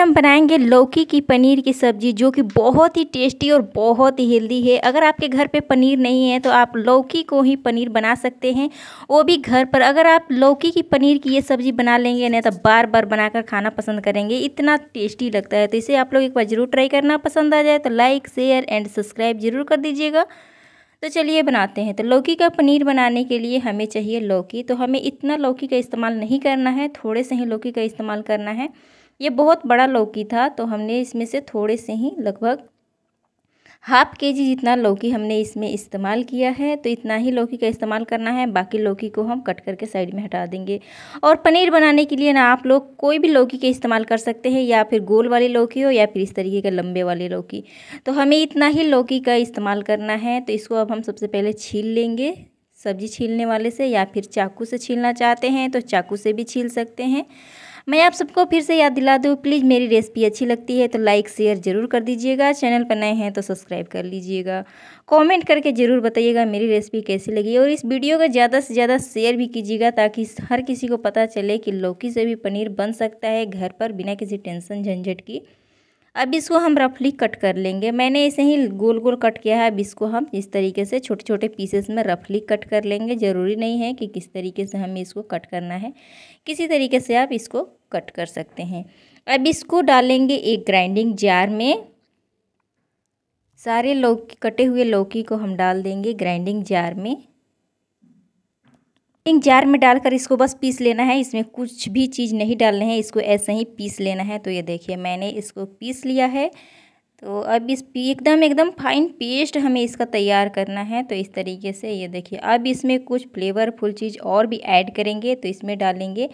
हम बनाएंगे लौकी की पनीर की सब्ज़ी जो कि बहुत ही टेस्टी और बहुत ही हेल्दी है अगर आपके घर पे पनीर नहीं है तो आप लौकी को ही पनीर बना सकते हैं वो भी घर पर अगर आप लौकी की पनीर की ये सब्ज़ी बना लेंगे ना तो बार बार बनाकर खाना पसंद करेंगे इतना टेस्टी लगता है तो इसे आप लोग एक बार ज़रूर ट्राई करना पसंद आ जाए तो लाइक शेयर एंड सब्सक्राइब ज़रूर कर दीजिएगा तो चलिए बनाते हैं तो लौकी का पनीर बनाने के लिए हमें चाहिए लौकी तो हमें इतना लौकी का इस्तेमाल नहीं करना है थोड़े से ही लौकी का इस्तेमाल करना है ये बहुत बड़ा लौकी था तो हमने इसमें से थोड़े से ही लगभग हाफ के जी जितना लौकी हमने इसमें इस्तेमाल किया है तो इतना ही लौकी का इस्तेमाल करना है बाकी लौकी को हम कट करके साइड में हटा देंगे और पनीर बनाने के लिए ना आप लोग कोई भी लौकी के इस्तेमाल कर सकते हैं या फिर गोल वाली लौकी हो या फिर इस तरीके का लंबे वाले लौकी तो हमें इतना ही लौकी का इस्तेमाल करना है तो इसको अब हम सबसे पहले छील लेंगे सब्जी छीलने वाले से या फिर चाकू से छीलना चाहते हैं तो चाकू से भी छील सकते हैं मैं आप सबको फिर से याद दिला दूँ प्लीज़ मेरी रेसिपी अच्छी लगती है तो लाइक शेयर ज़रूर कर दीजिएगा चैनल पर नए हैं तो सब्सक्राइब कर लीजिएगा कमेंट करके ज़रूर बताइएगा मेरी रेसिपी कैसी लगी और इस वीडियो को ज़्यादा से ज़्यादा शेयर भी कीजिएगा ताकि हर किसी को पता चले कि लौकी से भी पनीर बन सकता है घर पर बिना किसी टेंशन झंझट की अब इसको हम रफली कट कर लेंगे मैंने ऐसे ही गोल गोल कट किया है अब इसको हम इस तरीके से छोटे छोटे पीसेस में रफली कट कर लेंगे ज़रूरी नहीं है कि किस तरीके से हमें इसको कट करना है किसी तरीके से आप इसको कट कर सकते हैं अब इसको डालेंगे एक ग्राइंडिंग जार में सारे लौकी कटे हुए लौकी को हम डाल देंगे ग्राइंडिंग जार में मिक्सिंग जार में डालकर इसको बस पीस लेना है इसमें कुछ भी चीज़ नहीं डालने हैं इसको ऐसे ही पीस लेना है तो ये देखिए मैंने इसको पीस लिया है तो अब इस एकदम एकदम फाइन पेस्ट हमें इसका तैयार करना है तो इस तरीके से ये देखिए अब इसमें कुछ फ्लेवरफुल चीज़ और भी ऐड करेंगे तो इसमें डालेंगे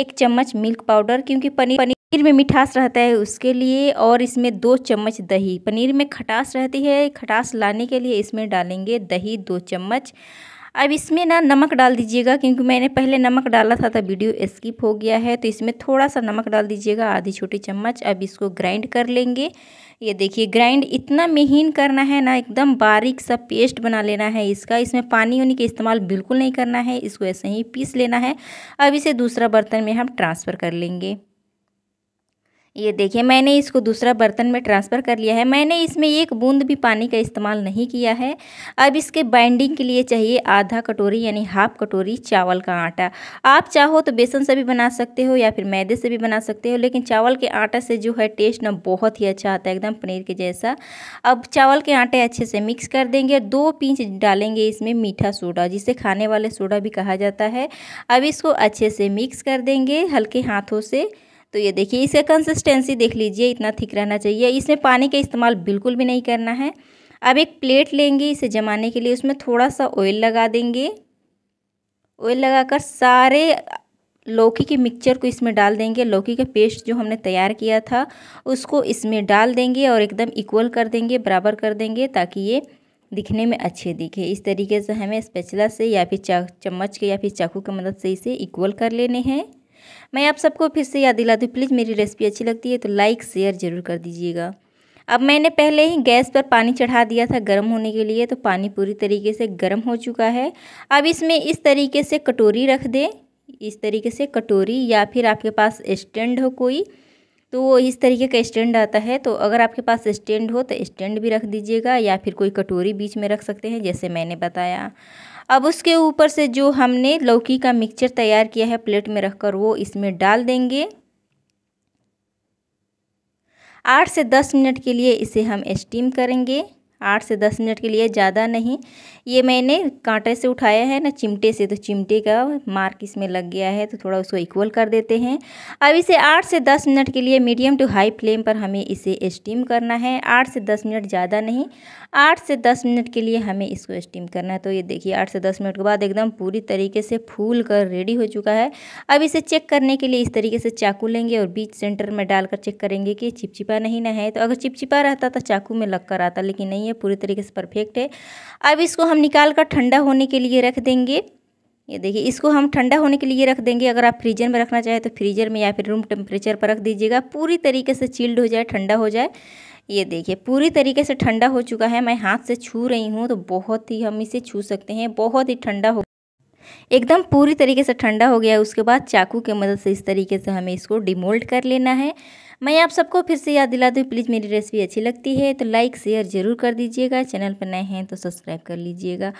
एक चम्मच मिल्क पाउडर क्योंकि पनीर पनीर में मिठास रहता है उसके लिए और इसमें दो चम्मच दही पनीर में खटास रहती है खटास लाने के लिए इसमें डालेंगे दही दो चम्मच अब इसमें ना नमक डाल दीजिएगा क्योंकि मैंने पहले नमक डाला था तो वीडियो स्किप हो गया है तो इसमें थोड़ा सा नमक डाल दीजिएगा आधी छोटी चम्मच अब इसको ग्राइंड कर लेंगे ये देखिए ग्राइंड इतना महीन करना है ना एकदम बारीक सा पेस्ट बना लेना है इसका इसमें पानी उनी का इस्तेमाल बिल्कुल नहीं करना है इसको ऐसे ही पीस लेना है अब इसे दूसरा बर्तन में हम ट्रांसफ़र कर लेंगे ये देखिए मैंने इसको दूसरा बर्तन में ट्रांसफ़र कर लिया है मैंने इसमें एक बूंद भी पानी का इस्तेमाल नहीं किया है अब इसके बाइंडिंग के लिए चाहिए आधा कटोरी यानी हाफ कटोरी चावल का आटा आप चाहो तो बेसन से भी बना सकते हो या फिर मैदे से भी बना सकते हो लेकिन चावल के आटा से जो है टेस्ट ना बहुत ही अच्छा आता है एकदम पनीर के जैसा अब चावल के आटे अच्छे से मिक्स कर देंगे और दो पींच डालेंगे इसमें मीठा सोडा जिसे खाने वाले सोडा भी कहा जाता है अब इसको अच्छे से मिक्स कर देंगे हल्के हाथों से तो ये देखिए इसका कंसिस्टेंसी देख लीजिए इतना थिक रहना चाहिए इसमें पानी का इस्तेमाल बिल्कुल भी नहीं करना है अब एक प्लेट लेंगे इसे जमाने के लिए उसमें थोड़ा सा ऑयल लगा देंगे ऑयल लगाकर सारे लौकी के मिक्सचर को इसमें डाल देंगे लौकी का पेस्ट जो हमने तैयार किया था उसको इसमें डाल देंगे और एकदम इक्वल कर देंगे बराबर कर देंगे ताकि ये दिखने में अच्छे दिखे इस तरीके से हमें स्पेचला से या फिर चम्मच के या फिर चाकू की मदद से इसे इक्वल कर लेने हैं मैं आप सबको फिर से याद दिला दूँ प्लीज़ मेरी रेसिपी अच्छी लगती है तो लाइक शेयर ज़रूर कर दीजिएगा अब मैंने पहले ही गैस पर पानी चढ़ा दिया था गर्म होने के लिए तो पानी पूरी तरीके से गर्म हो चुका है अब इसमें इस तरीके से कटोरी रख दें इस तरीके से कटोरी या फिर आपके पास स्टैंड हो कोई तो वो इस तरीके का स्टैंड आता है तो अगर आपके पास स्टैंड हो तो स्टैंड भी रख दीजिएगा या फिर कोई कटोरी बीच में रख सकते हैं जैसे मैंने बताया अब उसके ऊपर से जो हमने लौकी का मिक्सचर तैयार किया है प्लेट में रखकर वो इसमें डाल देंगे आठ से दस मिनट के लिए इसे हम स्टीम करेंगे आठ से दस मिनट के लिए ज़्यादा नहीं ये मैंने कांटे से उठाया है ना चिमटे से तो चिमटे का मार्क इसमें लग गया है तो थोड़ा उसको इक्वल कर देते हैं अब इसे आठ से दस मिनट के लिए मीडियम टू हाई फ्लेम पर हमें इसे स्टीम करना है आठ से दस मिनट ज़्यादा नहीं आठ से दस मिनट के लिए हमें इसको स्टीम करना है तो ये देखिए आठ से दस मिनट के बाद एकदम पूरी तरीके से फूल कर रेडी हो चुका है अब इसे चेक करने के लिए इस तरीके से चाकू लेंगे और बीच सेंटर में डालकर चेक करेंगे कि चिपचिपा नहीं ना है तो अगर चिपचिपा रहता तो चाकू में लग कर आता लेकिन नहीं है पूरी तरीके से परफेक्ट है अब इसको हम निकाल कर ठंडा होने के लिए रख देंगे ये देखिए इसको हम ठंडा होने के लिए रख देंगे अगर आप फ्रीजर में रखना चाहें तो फ्रीजर में या फिर रूम टेम्परेचर पर रख दीजिएगा पूरी तरीके से चिल्ड हो जाए ठंडा हो जाए ये देखिए पूरी तरीके से ठंडा हो चुका है मैं हाथ से छू रही हूँ तो बहुत ही हम इसे छू सकते हैं बहुत ही ठंडा हो एकदम पूरी तरीके से ठंडा हो गया उसके बाद चाकू के मदद से इस तरीके से हमें इसको डिमोल्ड कर लेना है मैं आप सबको फिर से याद दिला दूँ प्लीज़ मेरी रेसिपी अच्छी लगती है तो लाइक शेयर ज़रूर कर दीजिएगा चैनल पर नए हैं तो सब्सक्राइब कर लीजिएगा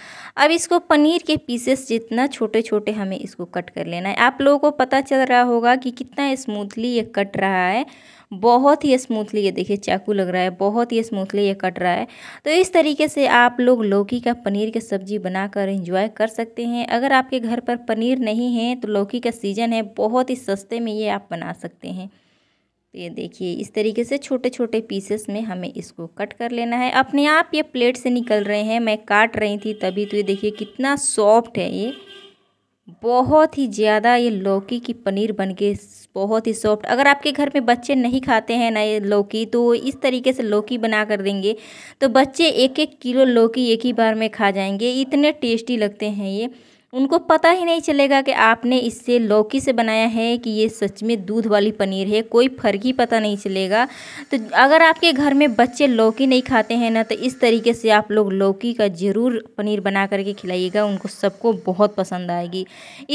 अब इसको पनीर के पीसेस जितना छोटे छोटे हमें इसको कट कर लेना है आप लोगों को पता चल रहा होगा कि कितना स्मूथली ये कट रहा है बहुत ही स्मूथली ये देखिए चाकू लग रहा है बहुत ही स्मूथली ये कट रहा है तो इस तरीके से आप लोग लौकी का पनीर की सब्ज़ी बनाकर एंजॉय कर सकते हैं अगर आपके घर पर पनीर नहीं है तो लौकी का सीज़न है बहुत ही सस्ते में ये आप बना सकते हैं तो ये देखिए इस तरीके से छोटे छोटे पीसेस में हमें इसको कट कर लेना है अपने आप ये प्लेट से निकल रहे हैं मैं काट रही थी तभी तो ये देखिए कितना सॉफ्ट है ये बहुत ही ज़्यादा ये लौकी की पनीर बन के बहुत ही सॉफ्ट अगर आपके घर में बच्चे नहीं खाते हैं ना ये लौकी तो इस तरीके से लौकी बना कर देंगे तो बच्चे एक एक किलो लौकी एक ही बार में खा जाएंगे इतने टेस्टी लगते हैं ये उनको पता ही नहीं चलेगा कि आपने इससे लौकी से बनाया है कि ये सच में दूध वाली पनीर है कोई फ़र्क ही पता नहीं चलेगा तो अगर आपके घर में बच्चे लौकी नहीं खाते हैं ना तो इस तरीके से आप लोग लौकी का ज़रूर पनीर बना करके खिलाइएगा उनको सबको बहुत पसंद आएगी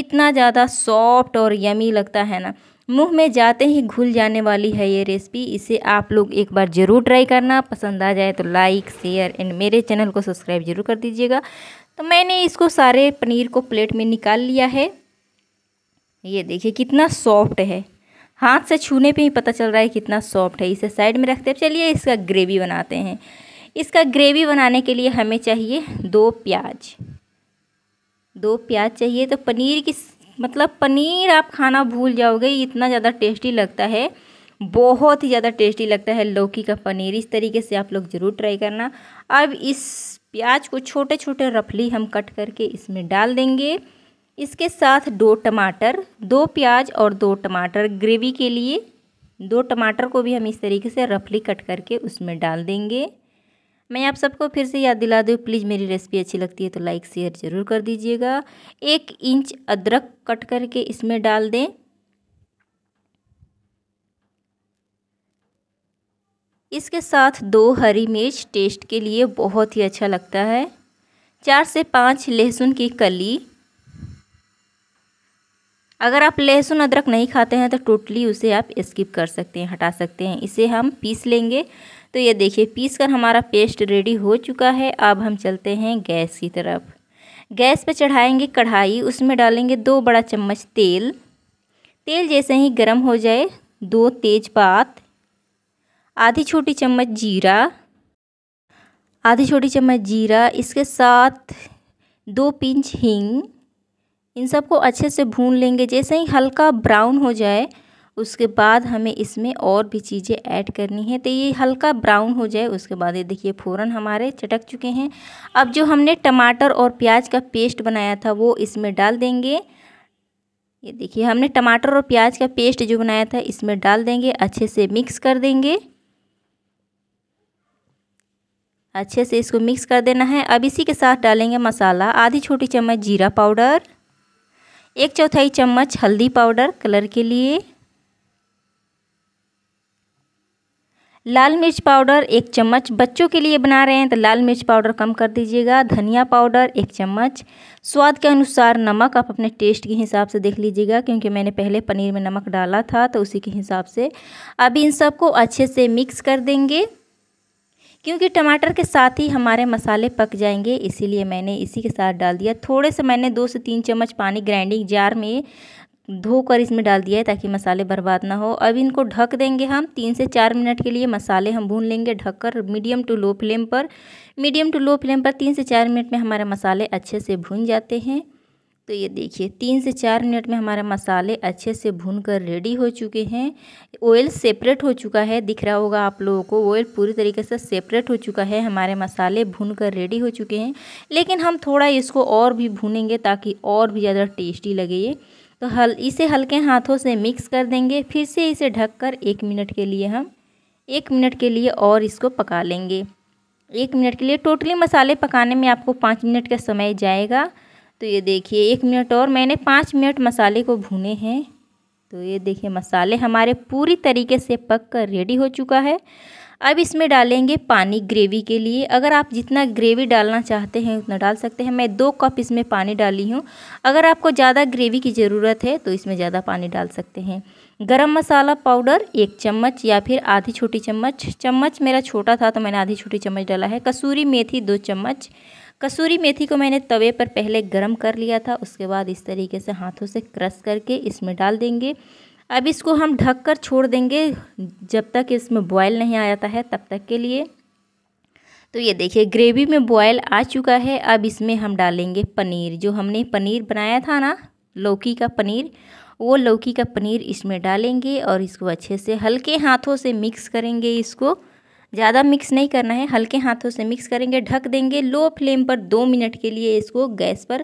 इतना ज़्यादा सॉफ्ट और यमी लगता है ना मुंह में जाते ही घुल जाने वाली है ये रेसिपी इसे आप लोग एक बार ज़रूर ट्राई करना पसंद आ जाए तो लाइक शेयर एंड मेरे चैनल को सब्सक्राइब जरूर कर दीजिएगा तो मैंने इसको सारे पनीर को प्लेट में निकाल लिया है ये देखिए कितना सॉफ्ट है हाथ से छूने पे ही पता चल रहा है कितना सॉफ्ट है इसे साइड में रखते हैं चलिए इसका ग्रेवी बनाते हैं इसका ग्रेवी बनाने के लिए हमें चाहिए दो प्याज दो प्याज चाहिए तो पनीर की मतलब पनीर आप खाना भूल जाओगे इतना ज़्यादा टेस्टी लगता है बहुत ही ज़्यादा टेस्टी लगता है लौकी का पनीर इस तरीके से आप लोग ज़रूर ट्राई करना अब इस प्याज को छोटे छोटे रफली हम कट करके इसमें डाल देंगे इसके साथ दो टमाटर दो प्याज और दो टमाटर ग्रेवी के लिए दो टमाटर को भी हम इस तरीके से रफली कट करके उसमें डाल देंगे मैं आप सबको फिर से याद दिला दूँ प्लीज़ मेरी रेसिपी अच्छी लगती है तो लाइक शेयर ज़रूर कर दीजिएगा एक इंच अदरक कट करके इसमें डाल दें इसके साथ दो हरी मिर्च टेस्ट के लिए बहुत ही अच्छा लगता है चार से पाँच लहसुन की कली अगर आप लहसुन अदरक नहीं खाते हैं तो टोटली उसे आप स्किप कर सकते हैं हटा सकते हैं इसे हम पीस लेंगे तो ये देखिए पीस कर हमारा पेस्ट रेडी हो चुका है अब हम चलते हैं गैस की तरफ गैस पर चढ़ाएंगे कढ़ाई उसमें डालेंगे दो बड़ा चम्मच तेल तेल जैसे ही गर्म हो जाए दो तेज पात आधी छोटी चम्मच जीरा आधी छोटी चम्मच जीरा इसके साथ दो पिंच हींग इन सबको अच्छे से भून लेंगे जैसे ही हल्का ब्राउन हो जाए उसके बाद हमें इसमें और भी चीज़ें ऐड करनी है तो ये हल्का ब्राउन हो जाए उसके बाद ये देखिए फ़ौरन हमारे चटक चुके हैं अब जो हमने टमाटर और प्याज का पेस्ट बनाया था वो इसमें डाल देंगे ये देखिए हमने टमाटर और प्याज का पेस्ट जो बनाया था इसमें डाल देंगे अच्छे से मिक्स कर देंगे अच्छे से इसको मिक्स कर देना है अब इसी के साथ डालेंगे मसाला आधी छोटी चम्मच जीरा पाउडर एक चौथाई चम्मच हल्दी पाउडर कलर के लिए लाल मिर्च पाउडर एक चम्मच बच्चों के लिए बना रहे हैं तो लाल मिर्च पाउडर कम कर दीजिएगा धनिया पाउडर एक चम्मच स्वाद के अनुसार नमक आप अपने टेस्ट के हिसाब से देख लीजिएगा क्योंकि मैंने पहले पनीर में नमक डाला था तो उसी के हिसाब से अब इन सबको अच्छे से मिक्स कर देंगे क्योंकि टमाटर के साथ ही हमारे मसाले पक जाएंगे इसीलिए मैंने इसी के साथ डाल दिया थोड़े से मैंने दो से तीन चम्मच पानी ग्राइंडिंग जार में धोकर इसमें डाल दिया है ताकि मसाले बर्बाद ना हो अब इनको ढक देंगे हम तीन से चार मिनट के लिए मसाले हम भून लेंगे ढककर मीडियम टू लो फ्लेम पर मीडियम टू लो फ्लेम पर तीन से चार मिनट में हमारे मसाले अच्छे से भून जाते हैं तो ये देखिए तीन से चार मिनट में हमारे मसाले अच्छे से भून कर रेडी हो चुके हैं ऑयल सेपरेट हो चुका है दिख रहा होगा आप लोगों को ऑयल पूरी तरीके से सेपरेट हो चुका है हमारे मसाले भून कर रेडी हो चुके हैं लेकिन हम थोड़ा इसको और भी भूनेंगे ताकि और भी ज़्यादा टेस्टी लगे ये तो हल इसे हल्के हाथों से मिक्स कर देंगे फिर से इसे ढक कर एक मिनट के लिए हम एक मिनट के लिए और इसको पका लेंगे एक मिनट के लिए टोटली मसाले पकाने में आपको पाँच मिनट का समय जाएगा तो ये देखिए एक मिनट और मैंने पाँच मिनट मसाले को भुने हैं तो ये देखिए मसाले हमारे पूरी तरीके से पक कर रेडी हो चुका है अब इसमें डालेंगे पानी ग्रेवी के लिए अगर आप जितना ग्रेवी डालना चाहते हैं उतना डाल सकते हैं मैं दो कप इसमें पानी डाली हूँ अगर आपको ज़्यादा ग्रेवी की ज़रूरत है तो इसमें ज़्यादा पानी डाल सकते हैं गरम मसाला पाउडर एक चम्मच या फिर आधी छोटी चम्मच चम्मच मेरा छोटा था तो मैंने आधी छोटी चम्मच डाला है कसूरी मेथी दो चम्मच कसूरी मेथी को मैंने तवे पर पहले गर्म कर लिया था उसके बाद इस तरीके से हाथों से क्रश करके इसमें डाल देंगे अब इसको हम ढक कर छोड़ देंगे जब तक इसमें बॉयल नहीं आ जाता है तब तक के लिए तो ये देखिए ग्रेवी में बॉयल आ चुका है अब इसमें हम डालेंगे पनीर जो हमने पनीर बनाया था ना लौकी का पनीर वो लौकी का पनीर इसमें डालेंगे और इसको अच्छे से हल्के हाथों से मिक्स करेंगे इसको ज़्यादा मिक्स नहीं करना है हल्के हाथों से मिक्स करेंगे ढक देंगे लो फ्लेम पर दो मिनट के लिए इसको गैस पर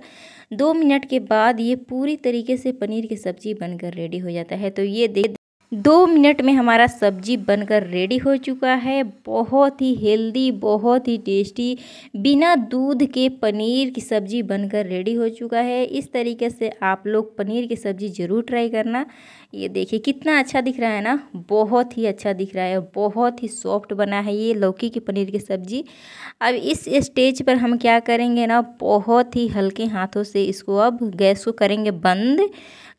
दो मिनट के बाद ये पूरी तरीके से पनीर की सब्ज़ी बनकर रेडी हो जाता है तो ये देख दो मिनट में हमारा सब्जी बनकर रेडी हो चुका है बहुत ही हेल्दी बहुत ही टेस्टी बिना दूध के पनीर की सब्जी बनकर रेडी हो चुका है इस तरीके से आप लोग पनीर की सब्जी ज़रूर ट्राई करना ये देखिए कितना अच्छा दिख रहा है ना बहुत ही अच्छा दिख रहा है बहुत ही सॉफ्ट बना है ये लौकी की पनीर की सब्जी अब इस स्टेज पर हम क्या करेंगे ना बहुत ही हल्के हाथों से इसको अब गैस को करेंगे बंद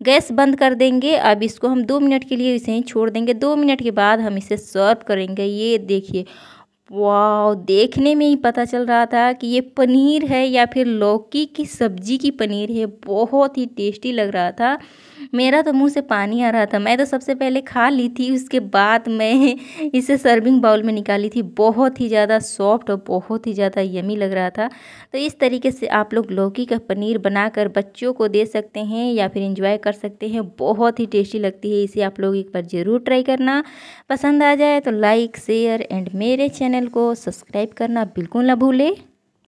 गैस बंद कर देंगे अब इसको हम दो मिनट के लिए इसे ही छोड़ देंगे दो मिनट के बाद हम इसे सर्व करेंगे ये देखिए वाह देखने में ही पता चल रहा था कि ये पनीर है या फिर लौकी की सब्जी की पनीर है बहुत ही टेस्टी लग रहा था मेरा तो मुंह से पानी आ रहा था मैं तो सबसे पहले खा ली थी उसके बाद मैं इसे सर्विंग बाउल में निकाली थी बहुत ही ज़्यादा सॉफ्ट और बहुत ही ज़्यादा यमी लग रहा था तो इस तरीके से आप लोग लौकी का पनीर बनाकर बच्चों को दे सकते हैं या फिर इंजॉय कर सकते हैं बहुत ही टेस्टी लगती है इसे आप लोग एक बार ज़रूर ट्राई करना पसंद आ जाए तो लाइक शेयर एंड मेरे चैनल को सब्सक्राइब करना बिल्कुल ना भूलें